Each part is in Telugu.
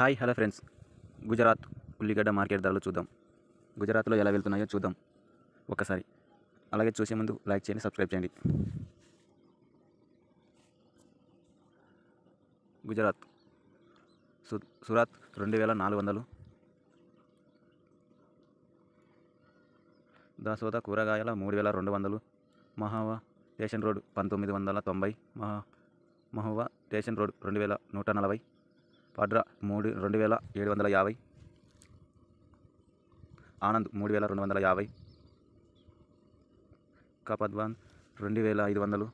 హాయ్ హలో ఫ్రెండ్స్ గుజరాత్ ఉల్లిగడ్డ మార్కెట్ ధరలు చూద్దాం గుజరాత్లో ఎలా వెళ్తున్నాయో చూద్దాం ఒక్కసారి అలాగే చూసే ముందు లైక్ చేయండి సబ్స్క్రైబ్ చేయండి గుజరాత్ సురాత్ రెండు వేల నాలుగు వందలు దాసోద కూరగాయల మూడు వేల రెండు వందలు మహావా స్టేషన్ రోడ్ పంతొమ్మిది వందల తొంభై మహా మహువా స్టేషన్ రోడ్ రెండు వేల నూట నలభై పడ్ర మూడు రెండు వేల ఏడు వందల యాభై ఆనంద్ మూడు వేల రెండు వందల యాభై కపద్వాన్ రెండు వేల ఐదు వందలు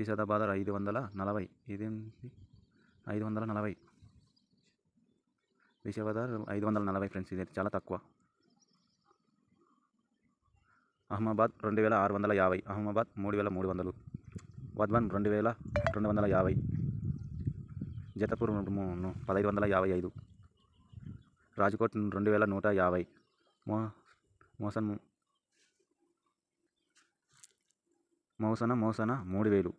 విషాదాబాదర్ ఐదు వందల నలభై ఇదేంటి ఐదు వందల నలభై విషాదాబాదర్ ఐదు వందల నలభై ఫ్రెండ్స్ ఇది చాలా తక్కువ అహ్మాబాద్ రెండు వేల ఆరు వందల యాభై అహ్మాబాద్ మూడు వేల మూడు వందలు వద్వాన్ రెండు వేల రెండు వందల యాభై జతపూర్ పదహైదు వందల యాభై ఐదు రాజ్కోట్ రెండు వేల నూట యాభై మో మోసన్ మోసన మోసన మూడు వేలు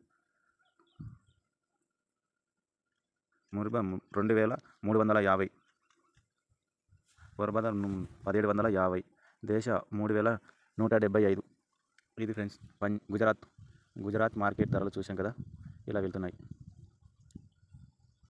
రెండు వేల మూడు వందల యాభై వరబద పదిహేడు వందల యాభై దేశ మూడు వేల నూట డెబ్బై ఐదు ఇది ఫ్రెండ్స్ గుజరాత్ గుజరాత్ మార్కెట్ ధరలు చూసాం కదా ఇలా వెళ్తున్నాయి